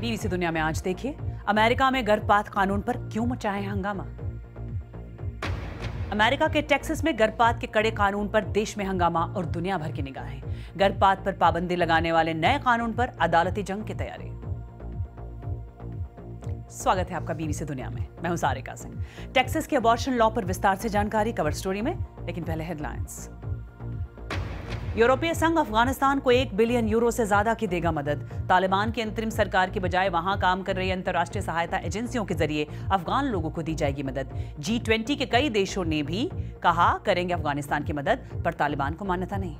बीवी से दुनिया में आज देखिए अमेरिका में गर्भपात कानून पर क्यों मचा है हंगामा अमेरिका के टेक्सास में गर्भपात के कड़े कानून पर देश में हंगामा और दुनिया भर की निगाहें गर्भपात पर पाबंदी लगाने वाले नए कानून पर अदालती जंग की तैयारी स्वागत है आपका बीवी से दुनिया में मैं हूं सारिका सिंह टेक्सास के अबॉर्शन लॉ पर विस्तार से जानकारी कवर स्टोरी में लेकिन पहले हेडलाइंस यूरोपीय संघ अफगानिस्तान को एक बिलियन यूरो से ज्यादा की देगा मदद तालिबान की अंतरिम सरकार के बजाय वहां काम कर रही अंतर्राष्ट्रीय सहायता एजेंसियों के जरिए अफगान लोगों को दी जाएगी मदद जी ट्वेंटी के कई देशों ने भी कहा करेंगे अफगानिस्तान की मदद पर तालिबान को मान्यता नहीं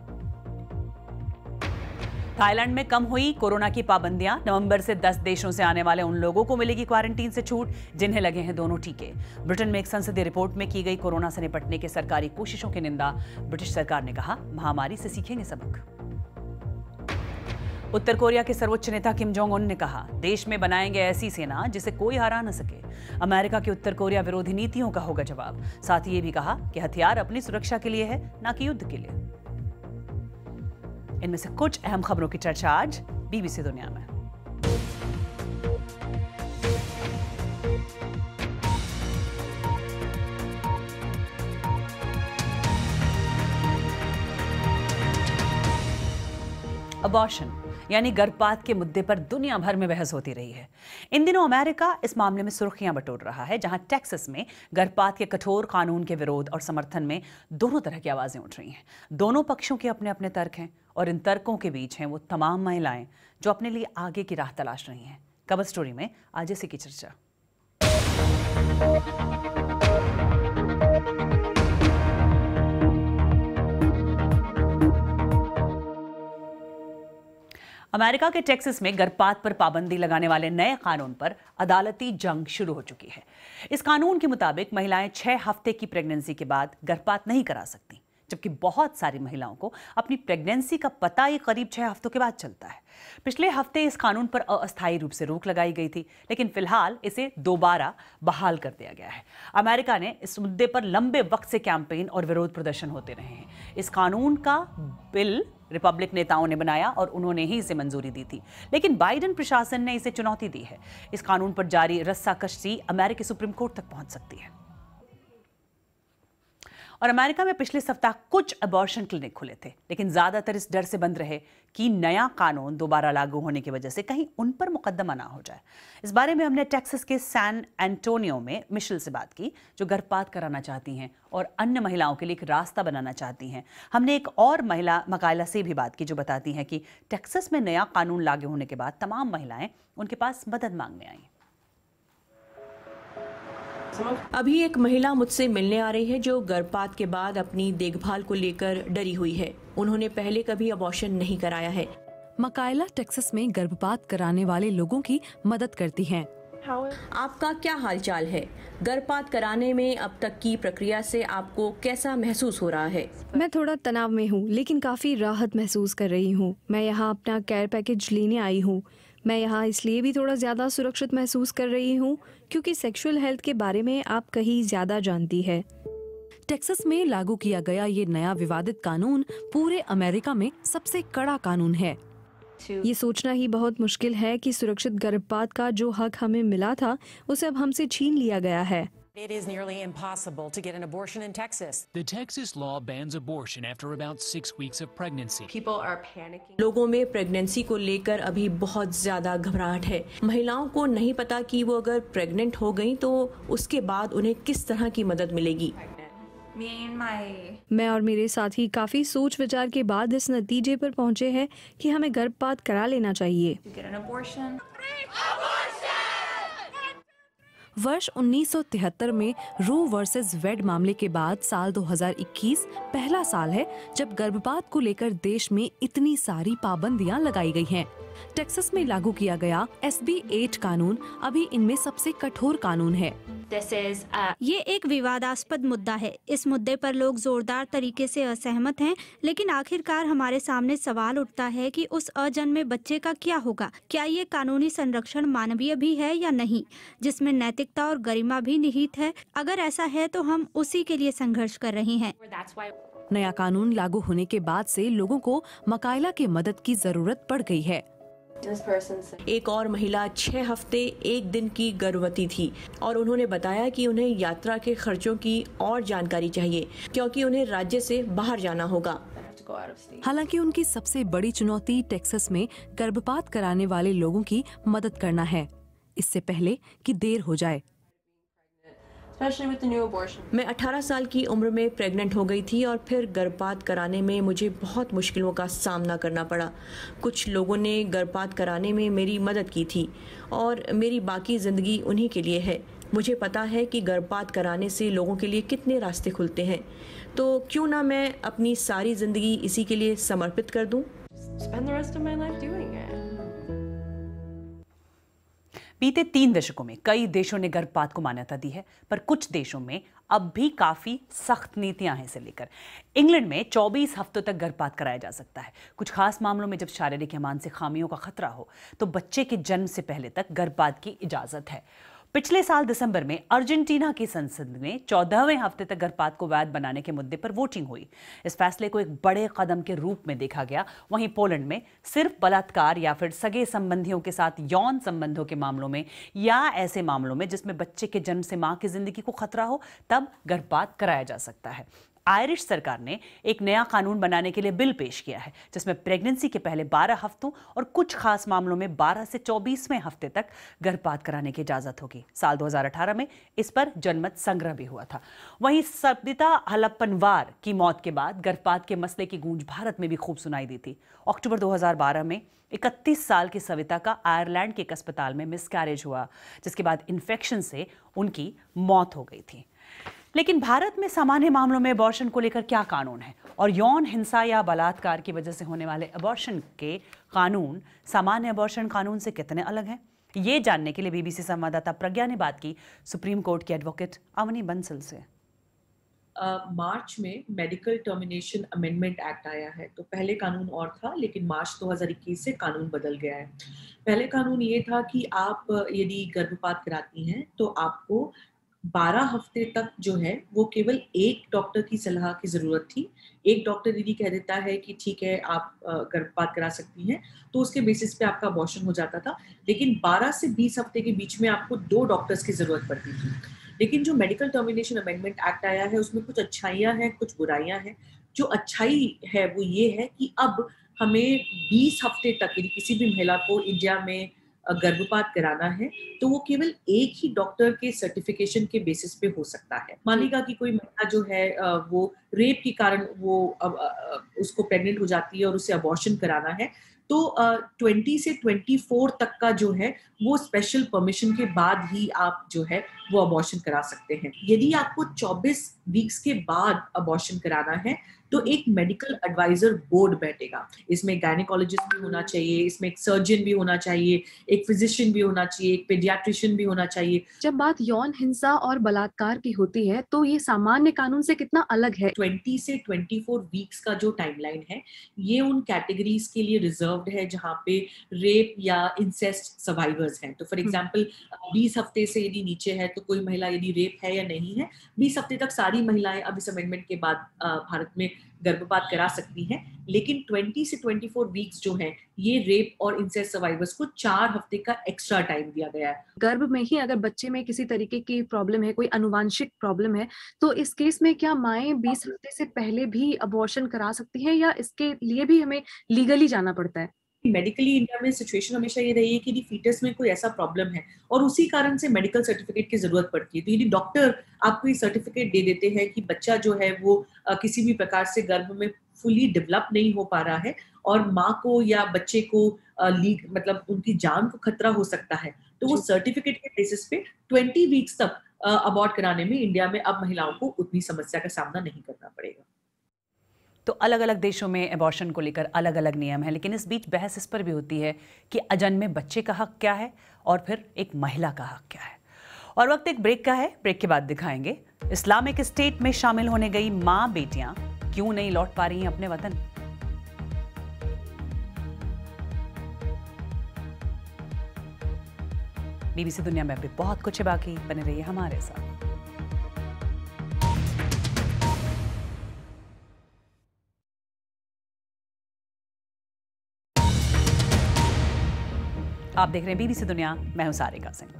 थाईलैंड में कम हुई कोरोना की पाबंदियां नवंबर से 10 देशों से आने वाले उन लोगों को मिलेगी क्वारंटीन से छूट जिन्हें लगे हैं दोनों टीके ब्रिटेन में एक संसदीय रिपोर्ट में की गई कोरोना से निपटने के सरकारी कोशिशों की निंदा ब्रिटिश सरकार ने कहा महामारी से सीखेंगे सबक उत्तर कोरिया के सर्वोच्च नेता किम जोंग उन ने कहा देश में बनाएंगे ऐसी सेना जिसे कोई हरा न सके अमेरिका की उत्तर कोरिया विरोधी नीतियों का होगा जवाब साथ ही ये भी कहा कि हथियार अपनी सुरक्षा के लिए है ना कि युद्ध के लिए इनमें से कुछ अहम खबरों की चर्चा आज बीबीसी दुनिया में अबॉशन यानी गर्भपात के मुद्दे पर दुनिया भर में बहस होती रही है इन दिनों अमेरिका इस मामले में सुर्खियां बटोर रहा है जहां टेक्सस में गर्भपात के कठोर कानून के विरोध और समर्थन में दोनों तरह की आवाज़ें उठ रही हैं दोनों पक्षों के अपने अपने तर्क हैं और इन तर्कों के बीच हैं वो तमाम महिलाएं जो अपने लिए आगे की राह तलाश रही हैं कवर स्टोरी में आज इसी की चर्चा अमेरिका के टेक्सास में गर्भपात पर पाबंदी लगाने वाले नए कानून पर अदालती जंग शुरू हो चुकी है इस कानून के मुताबिक महिलाएं छह हफ्ते की प्रेगनेंसी के बाद गर्भपात नहीं करा सकती जबकि बहुत सारी महिलाओं को अपनी प्रेगनेंसी का पता ही करीब छह हफ्तों के बाद चलता है पिछले हफ्ते इस कानून पर अस्थायी रूप से रोक लगाई गई थी लेकिन फिलहाल इसे दोबारा बहाल कर दिया गया है अमेरिका ने इस मुद्दे पर लंबे वक्त से कैंपेन और विरोध प्रदर्शन होते रहे हैं इस कानून का बिल रिपब्लिक नेताओं ने बनाया और उन्होंने ही इसे मंजूरी दी थी लेकिन बाइडन प्रशासन ने इसे चुनौती दी है इस कानून पर जारी रस्साकशी अमेरिकी सुप्रीम कोर्ट तक पहुंच सकती है और अमेरिका में पिछले सप्ताह कुछ अबॉर्शन क्लिनिक खुले थे लेकिन ज़्यादातर इस डर से बंद रहे कि नया कानून दोबारा लागू होने की वजह से कहीं उन पर मुकदमा ना हो जाए इस बारे में हमने टेक्सस के सैन एंटोनियो में मिशेल से बात की जो गर्भपात कराना चाहती हैं और अन्य महिलाओं के लिए एक रास्ता बनाना चाहती हैं हमने एक और महिला मकायला से भी बात की जो बताती हैं कि टेक्सस में नया कानून लागू होने के बाद तमाम महिलाएं उनके पास मदद मांगने आई अभी एक महिला मुझसे मिलने आ रही है जो गर्भपात के बाद अपनी देखभाल को लेकर डरी हुई है उन्होंने पहले कभी अबॉर्शन नहीं कराया है मकायला टेक्सस में गर्भपात कराने वाले लोगों की मदद करती हैं। आपका क्या हालचाल है गर्भपात कराने में अब तक की प्रक्रिया से आपको कैसा महसूस हो रहा है मैं थोड़ा तनाव में हूँ लेकिन काफ़ी राहत महसूस कर रही हूँ मैं यहाँ अपना केयर पैकेज लेने आई हूँ मैं यहाँ इसलिए भी थोड़ा ज़्यादा सुरक्षित महसूस कर रही हूँ क्योंकि सेक्सुअल हेल्थ के बारे में आप कहीं ज़्यादा जानती है टेक्सास में लागू किया गया ये नया विवादित कानून पूरे अमेरिका में सबसे कड़ा कानून है ये सोचना ही बहुत मुश्किल है कि सुरक्षित गर्भपात का जो हक हमें मिला था उसे अब हमसे छीन लिया गया है It is nearly impossible to get an abortion in Texas. The Texas law bans abortion after about six weeks of pregnancy. People are panicking. लोगों में प्रेगनेंसी को लेकर अभी बहुत ज्यादा घबराहट है महिलाओं को नहीं पता कि वो अगर प्रेग्नेंट हो गई तो उसके बाद उन्हें किस तरह की मदद मिलेगी मैं और मेरे साथी काफी सोच विचार के बाद इस नतीजे पर पहुंचे हैं कि हमें गर्भपात करा लेना चाहिए abortion. Abortion. वर्ष 1973 में रू वर्सेस वेड मामले के बाद साल 2021 पहला साल है जब गर्भपात को लेकर देश में इतनी सारी पाबंदियां लगाई गई हैं। टेक्सस में लागू किया गया एस बी एट कानून अभी इनमें सबसे कठोर कानून है ये एक विवादास्पद मुद्दा है इस मुद्दे पर लोग जोरदार तरीके से असहमत हैं, लेकिन आखिरकार हमारे सामने सवाल उठता है कि उस अजन्मे बच्चे का क्या होगा क्या ये कानूनी संरक्षण मानवीय भी है या नहीं जिसमें नैतिक नैतिकता और गरिमा भी निहित है अगर ऐसा है तो हम उसी के लिए संघर्ष कर रहे हैं नया कानून लागू होने के बाद से लोगों को मकायला की मदद की जरूरत पड़ गई है एक और महिला छह हफ्ते एक दिन की गर्भवती थी और उन्होंने बताया कि उन्हें यात्रा के खर्चों की और जानकारी चाहिए क्योंकि उन्हें राज्य से बाहर जाना होगा हालांकि उनकी सबसे बड़ी चुनौती टेक्सास में गर्भपात कराने वाले लोगों की मदद करना है इससे पहले कि देर हो जाए मैं 18 साल की उम्र में प्रेग्नेंट हो गई थी और फिर गर्भपात कराने में मुझे बहुत मुश्किलों का सामना करना पड़ा कुछ लोगों ने गर्भपात कराने में मेरी मदद की थी और मेरी बाकी ज़िंदगी उन्हीं के लिए है मुझे पता है कि गर्भपात कराने से लोगों के लिए कितने रास्ते खुलते हैं तो क्यों ना मैं अपनी सारी ज़िंदगी इसी के लिए समर्पित कर दूँ बीते तीन दशकों में कई देशों ने गर्भपात को मान्यता दी है पर कुछ देशों में अब भी काफ़ी सख्त नीतियां हैं इसे लेकर इंग्लैंड में 24 हफ्तों तक गर्भपात कराया जा सकता है कुछ खास मामलों में जब शारीरिक या मानसिक खामियों का खतरा हो तो बच्चे के जन्म से पहले तक गर्भपात की इजाज़त है पिछले साल दिसंबर में अर्जेंटीना की संसद में चौदहवें हफ्ते तक गर्भपात को वैध बनाने के मुद्दे पर वोटिंग हुई इस फैसले को एक बड़े कदम के रूप में देखा गया वहीं पोलैंड में सिर्फ बलात्कार या फिर सगे संबंधियों के साथ यौन संबंधों के मामलों में या ऐसे मामलों में जिसमें बच्चे के जन्म से मां की जिंदगी को खतरा हो तब गर्भपात कराया जा सकता है आयरिश सरकार ने एक नया कानून बनाने के लिए बिल पेश किया है जिसमें प्रेगनेंसी के पहले 12 हफ्तों और कुछ खास मामलों में 12 से 24वें हफ्ते तक गर्भपात कराने की इजाजत होगी साल 2018 में इस पर जनमत संग्रह भी हुआ था वहीं सबिता हलप्पनवार की मौत के बाद गर्भपात के मसले की गूंज भारत में भी खूब सुनाई दी थी अक्टूबर 2012 में 31 साल की सविता का आयरलैंड के एक अस्पताल में मिसकैरेज हुआ जिसके बाद इन्फेक्शन से उनकी मौत हो गई थी लेकिन भारत में सामान्य मामलों में अबॉर्शन को लेकर क्या कानून है और यौन हिंसा या बलात्कार की वजह से होने वाले अबॉर्शन के कानून सामान्य अबॉर्शन कानून से कितने अलग हैं ये जानने के लिए बीबीसी संवाददाता प्रज्ञा ने बात की सुप्रीम कोर्ट की एडवोकेट अवनी बंसल से मार्च uh, में मेडिकल टर्मिनेशन अमेंडमेंट एक्ट आया है तो पहले कानून और था लेकिन मार्च 2021 से कानून बदल गया है पहले कानून ये था कि आप यदि गर्भपात कराती हैं तो आपको बारह हफ्ते तक जो है वो केवल एक डॉक्टर की सलाह की ज़रूरत थी एक डॉक्टर यदि कह देता है कि ठीक है आप गर्भपात करा सकती हैं तो उसके बेसिस पे आपका अबॉर्शन हो जाता था लेकिन 12 से 20 हफ्ते के बीच में आपको दो डॉक्टर्स की ज़रूरत पड़ती थी लेकिन जो मेडिकल टर्मिनेशन अमेंडमेंट एक्ट आया है उसमें कुछ अच्छाइयाँ हैं कुछ बुराइयाँ हैं जो अच्छाई है वो ये है कि अब हमें 20 हफ्ते तक यदि किसी भी महिला को इंडिया में गर्भपात कराना है तो वो केवल एक ही डॉक्टर के सर्टिफिकेशन के बेसिस पे हो सकता है मालिका की कि कोई महिला जो है वो रेप के कारण वो उसको प्रेग्नेंट हो जाती है और उसे अबॉर्शन कराना है तो ट्वेंटी से ट्वेंटी फोर तक का जो है वो स्पेशल परमिशन के बाद ही आप जो है वो अबॉर्शन करा सकते हैं यदि आपको 24 वीक्स के बाद अबॉर्शन कराना है तो एक मेडिकल एडवाइजर बोर्ड बैठेगा इसमें गायनिकोलॉजिस्ट भी होना चाहिए इसमें एक सर्जन भी होना चाहिए एक फिजिशियन भी होना चाहिए एक पेडियाट्रिशियन भी होना चाहिए जब बात यौन हिंसा और बलात्कार की होती है तो ये सामान्य कानून से कितना अलग है 20 से 24 वीक्स का जो टाइमलाइन है ये उन कैटेगरीज के लिए रिजर्व है जहाँ पे रेप या इंसेस्ट सर्वाइवर्स हैं तो फॉर एग्जाम्पल हम्म। बीस हफ्ते से यदि नीचे है तो तो कोई महिला यदि रेप है या नहीं है बीस हफ्ते तक सारी महिलाएं अब इस अमेंडमेंट के बाद भारत में गर्भपात करा सकती हैं लेकिन 20 से 24 वीक्स जो हैं ये रेप और इनसे सर्वाइवर्स को चार हफ्ते का एक्स्ट्रा टाइम दिया गया है गर्भ में ही अगर बच्चे में किसी तरीके की प्रॉब्लम है कोई अनुवांशिक प्रॉब्लम है तो इस केस में क्या माए बीस हफ्ते से पहले भी अबॉर्शन करा सकती है या इसके लिए भी हमें लीगली जाना पड़ता है मेडिकली इंडिया में सिचुएशन हमेशा ये रही है कि फीटस में कोई ऐसा प्रॉब्लम है और उसी कारण से मेडिकल सर्टिफिकेट की जरूरत पड़ती है तो यदि डॉक्टर आपको ये सर्टिफिकेट दे देते हैं कि बच्चा जो है वो किसी भी प्रकार से गर्भ में फुली डेवलप नहीं हो पा रहा है और माँ को या बच्चे को लीक मतलब उनकी जान को खतरा हो सकता है तो वो सर्टिफिकेट के बेसिस पे ट्वेंटी वीक्स तक अबॉर्ड कराने में इंडिया में अब महिलाओं को उतनी समस्या का सामना नहीं करना पड़ेगा तो अलग अलग देशों में एबॉर्शन को लेकर अलग अलग नियम है लेकिन इस बीच बहस इस पर भी होती है कि अजन में बच्चे का हक क्या है और फिर एक महिला का हक क्या है और वक्त एक ब्रेक का है ब्रेक के बाद दिखाएंगे इस्लामिक स्टेट में शामिल होने गई माँ बेटियां क्यों नहीं लौट पा रही हैं अपने वतन बीबीसी दुनिया में भी बहुत कुछ है बाकी बने रहिए हमारे साथ आप देख रहे हैं बीबीसी दुनिया मैं हूं सारिका सिंह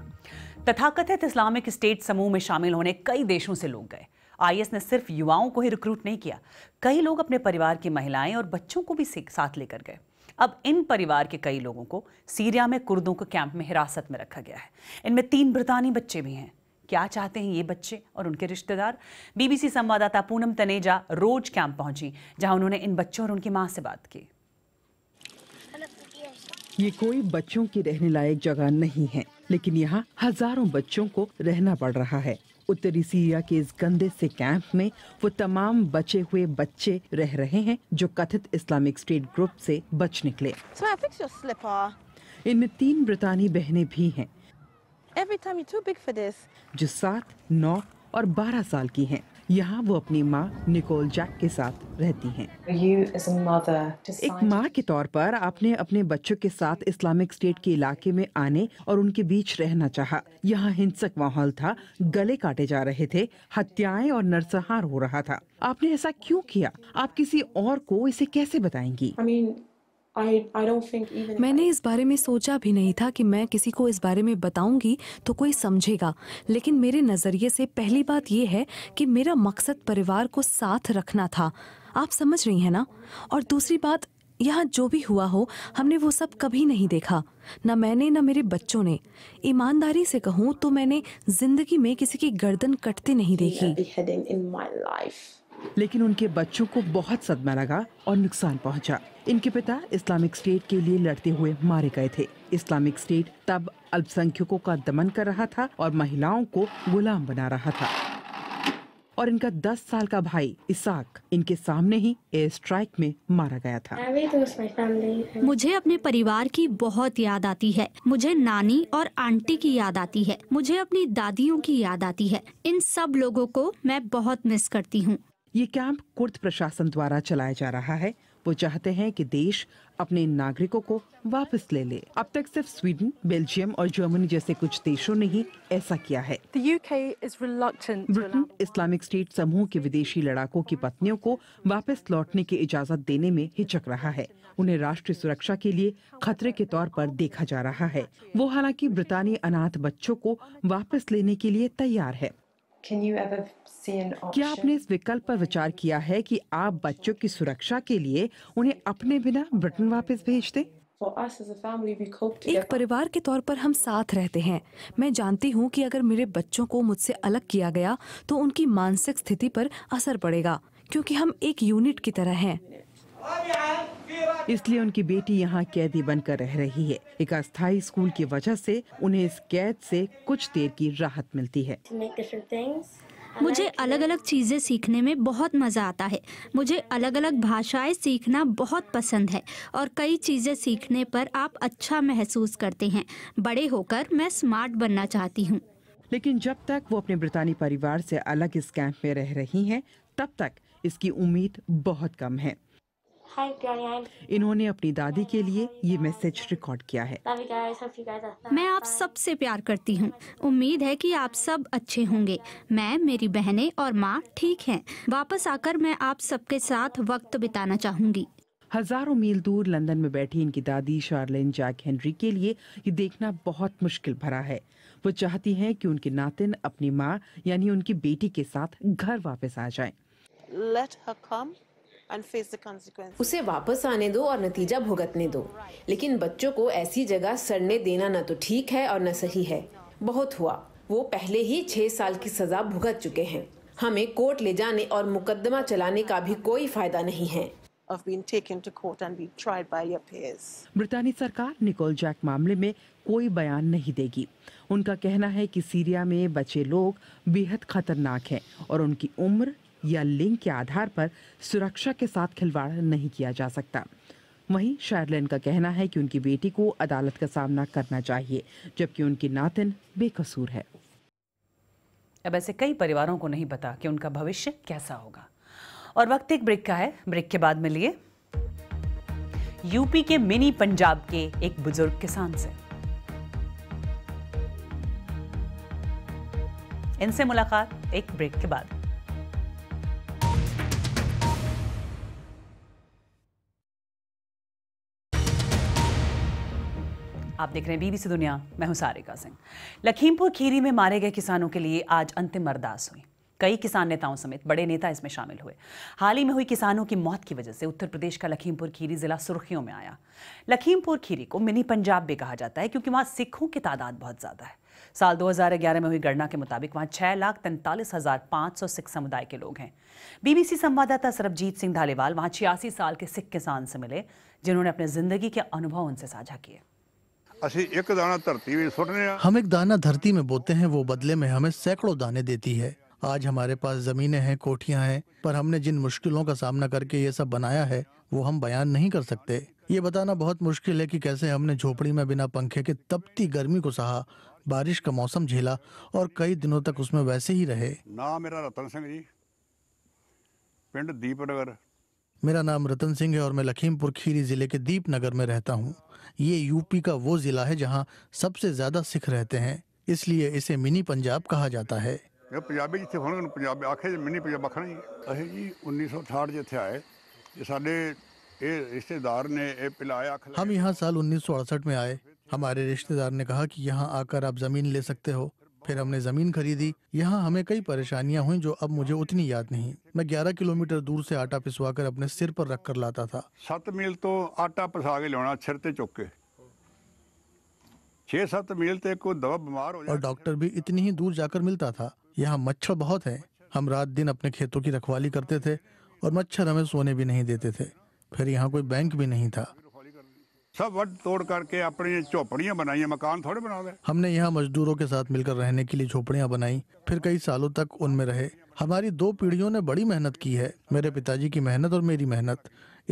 तथाकथित इस्लामिक स्टेट समूह में शामिल होने कई देशों से लोग गए आईएस ने सिर्फ युवाओं को ही रिक्रूट नहीं किया कई लोग अपने परिवार की महिलाएं और बच्चों को भी साथ लेकर गए अब इन परिवार के कई लोगों को सीरिया में कुर्दों के कैंप में हिरासत में रखा गया है इनमें तीन ब्रितानी बच्चे भी हैं क्या चाहते हैं ये बच्चे और उनके रिश्तेदार बीबीसी संवाददाता पूनम तनेजा रोज कैंप पहुंची जहां उन्होंने इन बच्चों और उनकी मां से बात की ये कोई बच्चों की रहने लायक जगह नहीं है लेकिन यहाँ हजारों बच्चों को रहना पड़ रहा है उत्तरी सीरिया के इस गंदे से कैंप में वो तमाम बचे हुए बच्चे रह रहे हैं जो कथित इस्लामिक स्टेट ग्रुप से बच निकले so इनमें तीन ब्रितानी बहनें भी हैं जो सात नौ और बारह साल की हैं यहाँ वो अपनी माँ निकोल जैक के साथ रहती हैं। एक माँ के तौर पर आपने अपने बच्चों के साथ इस्लामिक स्टेट के इलाके में आने और उनके बीच रहना चाहा। यहाँ हिंसक माहौल था गले काटे जा रहे थे हत्याएं और नरसंहार हो रहा था आपने ऐसा क्यों किया आप किसी और को इसे कैसे बताएंगी I mean, मैंने इस बारे में सोचा भी नहीं था कि मैं किसी को इस बारे में बताऊंगी तो कोई समझेगा लेकिन मेरे नज़रिए से पहली बात यह है कि मेरा मकसद परिवार को साथ रखना था आप समझ रही हैं ना और दूसरी बात यहाँ जो भी हुआ हो हमने वो सब कभी नहीं देखा ना मैंने ना मेरे बच्चों ने ईमानदारी से कहूँ तो मैंने जिंदगी में किसी की गर्दन कटते नहीं देखी लेकिन उनके बच्चों को बहुत सदमा लगा और नुकसान पहुंचा। इनके पिता इस्लामिक स्टेट के लिए लड़ते हुए मारे गए थे इस्लामिक स्टेट तब अल्पसंख्यकों का दमन कर रहा था और महिलाओं को गुलाम बना रहा था और इनका 10 साल का भाई इसाक इनके सामने ही एयर स्ट्राइक में मारा गया था मुझे अपने परिवार की बहुत याद आती है मुझे नानी और आंटी की याद आती है मुझे अपनी दादियों की याद आती है इन सब लोगों को मैं बहुत मिस करती हूँ ये कैंप कुर्द प्रशासन द्वारा चलाया जा रहा है वो चाहते हैं कि देश अपने नागरिकों को वापस ले ले अब तक सिर्फ स्वीडन बेल्जियम और जर्मनी जैसे कुछ देशों ने ही ऐसा किया है ब्रिटेन इस्लामिक स्टेट समूह के विदेशी लड़ाकों की पत्नियों को वापस लौटने की इजाजत देने में हिचक रहा है उन्हें राष्ट्रीय सुरक्षा के लिए खतरे के तौर पर देखा जा रहा है वो हालांकि ब्रितानी अनाथ बच्चों को वापस लेने के लिए तैयार है क्या आपने इस विकल्प पर विचार किया है कि आप बच्चों की सुरक्षा के लिए उन्हें अपने बिना ब्रिटेन वापस भेज दें एक परिवार के तौर पर हम साथ रहते हैं मैं जानती हूँ कि अगर मेरे बच्चों को मुझसे अलग किया गया तो उनकी मानसिक स्थिति पर असर पड़ेगा क्योंकि हम एक यूनिट की तरह हैं इसलिए उनकी बेटी यहाँ कैदी बनकर रह रही है एक अस्थायी स्कूल की वजह से उन्हें इस कैद से कुछ देर की राहत मिलती है मुझे अलग अलग चीज़ें सीखने में बहुत मज़ा आता है मुझे अलग अलग भाषाएं सीखना बहुत पसंद है और कई चीज़ें सीखने पर आप अच्छा महसूस करते हैं बड़े होकर मैं स्मार्ट बनना चाहती हूँ लेकिन जब तक वो अपने ब्रितानी परिवार से अलग इस कैंप में रह रही हैं तब तक इसकी उम्मीद बहुत कम है इन्होंने अपनी दादी के लिए ये मैसेज रिकॉर्ड किया है मैं आप सबसे प्यार करती हूँ उम्मीद है कि आप सब अच्छे होंगे मैं मेरी बहनें और माँ ठीक हैं। वापस आकर मैं आप सबके साथ वक्त बिताना चाहूँगी हजारों मील दूर लंदन में बैठी इनकी दादी शार्लिन जैक हेनरी के लिए ये देखना बहुत मुश्किल भरा है वो चाहती हैं कि उनके नातिन अपनी माँ यानी उनकी बेटी के साथ घर वापस आ जाएं। Let her come. उसे वापस आने दो और नतीजा भुगतने दो लेकिन बच्चों को ऐसी जगह सड़ने देना न तो ठीक है और न सही है बहुत हुआ वो पहले ही छह साल की सजा भुगत चुके हैं हमें कोर्ट ले जाने और मुकदमा चलाने का भी कोई फायदा नहीं है ब्रिटानी सरकार निकोल जैक मामले में कोई बयान नहीं देगी उनका कहना है कि सीरिया में बचे लोग बेहद खतरनाक हैं और उनकी उम्र या लिंग के आधार पर सुरक्षा के साथ खिलवाड़ नहीं किया जा सकता वहीं शार्लेन का कहना है कि उनकी बेटी को अदालत का सामना करना चाहिए जबकि उनकी नातिन बेकसूर है अब ऐसे कई परिवारों को नहीं पता कि उनका भविष्य कैसा होगा और वक्त एक ब्रेक का है ब्रेक के बाद मिलिए यूपी के मिनी पंजाब के एक बुजुर्ग किसान से इनसे मुलाकात एक ब्रेक के बाद आप देख रहे हैं बीबीसी दुनिया मैं हूं सारिका सिंह लखीमपुर खीरी में मारे गए किसानों के लिए आज अंतिम अरदास हुई कई किसान नेताओं समेत बड़े नेता इसमें शामिल हुए हाल ही में हुई किसानों की मौत की वजह से उत्तर प्रदेश का लखीमपुर खीरी जिला सुर्खियों में आया लखीमपुर खीरी को मिनी पंजाब भी कहा जाता है क्योंकि वहाँ सिखों की तादाद बहुत ज़्यादा है साल 2011 में हुई गणना के मुताबिक वहाँ छह लाख तैंतालीस हजार पांच सौ सिख समुदाय के लोग हैं बीबीसी संवाददाता सरबजीत सिंह धालीवाल वहां छियासी साल के सिख किसान से मिले जिन्होंने अपने जिंदगी के अनुभव उनसे साझा किए हम एक दाना धरती में बोते हैं वो बदले में हमें सैकड़ों दाने देती है आज हमारे पास जमीने हैं कोठिया है पर हमने जिन मुश्किलों का सामना करके ये सब बनाया है वो हम बयान नहीं कर सकते ये बताना बहुत मुश्किल है कि कैसे हमने झोपड़ी में बिना पंखे के तपती गर्मी को सहा बारिश का मौसम झेला और कई दिनों तक उसमें वैसे ही रहे ना मेरा रतन सिंह जी पिंड दीपनगर मेरा नाम रतन सिंह है और मैं लखीमपुर खीरी ज़िले के दीप नगर में रहता हूँ ये यूपी का वो ज़िला है जहाँ सबसे ज़्यादा सिख रहते हैं इसलिए इसे मिनी पंजाब कहा जाता है पंजाबी होने पंजाबी आखे मिनी पंजाब आखना ही ਆਖਣਾ जी उन्नीस सौ अठाठ जिते आए ये साढ़े ये रिश्तेदार ने ਇਹ ਪਿਲਾਇਆ ਅੱਖ हम यहाँ साल उन्नीस सौ अड़सठ में आए हमारे रिश्तेदार ने कहा कि यहाँ आकर आप ज़मीन ले सकते हो फिर हमने ज़मीन खरीदी यहाँ हमें कई परेशानियाँ हुई जो अब मुझे उतनी याद नहीं मैं 11 किलोमीटर दूर से आटा पिसवा कर अपने सिर पर रख कर लाता था सत मील तो आटा पिसा के लिया सिर ते चुक के छह सत मील ते को दवा बीमार हो और डॉक्टर भी इतनी ही दूर जाकर मिलता था यहाँ मच्छर बहुत है हम रात दिन अपने खेतों की रखवाली करते थे और मच्छर हमें सोने भी नहीं देते थे फिर यहाँ कोई बैंक भी नहीं था सब वट तोड़ करके अपनी झोपड़ियाँ बनाई मकान थोड़े बना रहे हमने यहाँ मजदूरों के साथ मिलकर रहने के लिए झोपड़ियाँ बनाई फिर कई सालों तक उनमें रहे हमारी दो पीढ़ियों ने बड़ी मेहनत की है मेरे पिताजी की मेहनत और मेरी मेहनत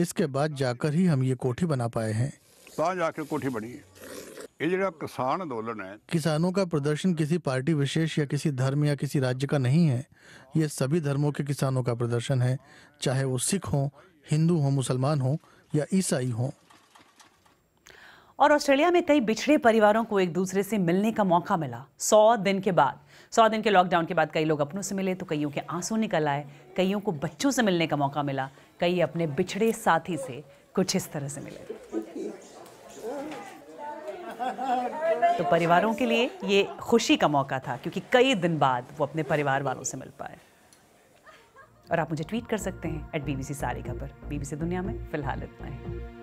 इसके बाद जाकर ही हम ये कोठी बना पाए हैं ਤਾਂ ਜਾ कोठी बनी है किसान आंदोलन है किसानों का प्रदर्शन किसी पार्टी विशेष या किसी धर्म या किसी राज्य का नहीं है ये सभी धर्मों के किसानों का प्रदर्शन है चाहे वो सिख हो हिंदू हो मुसलमान हो या ईसाई हों और ऑस्ट्रेलिया में कई बिछड़े परिवारों को एक दूसरे से मिलने का मौका मिला सौ दिन के बाद सौ दिन के लॉकडाउन के बाद कई लोग अपनों से मिले तो कईयों के आंसू निकल आए कईयों को बच्चों से मिलने का मौका मिला कई अपने बिछड़े साथी से कुछ इस तरह से मिले तो परिवारों के लिए ये खुशी का मौका था क्योंकि कई दिन बाद वो अपने परिवार वालों से मिल पाए और आप मुझे ट्वीट कर सकते हैं एट बीबीसी सारी खबर पर बीबीसी दुनिया में फिलहाल इतना ही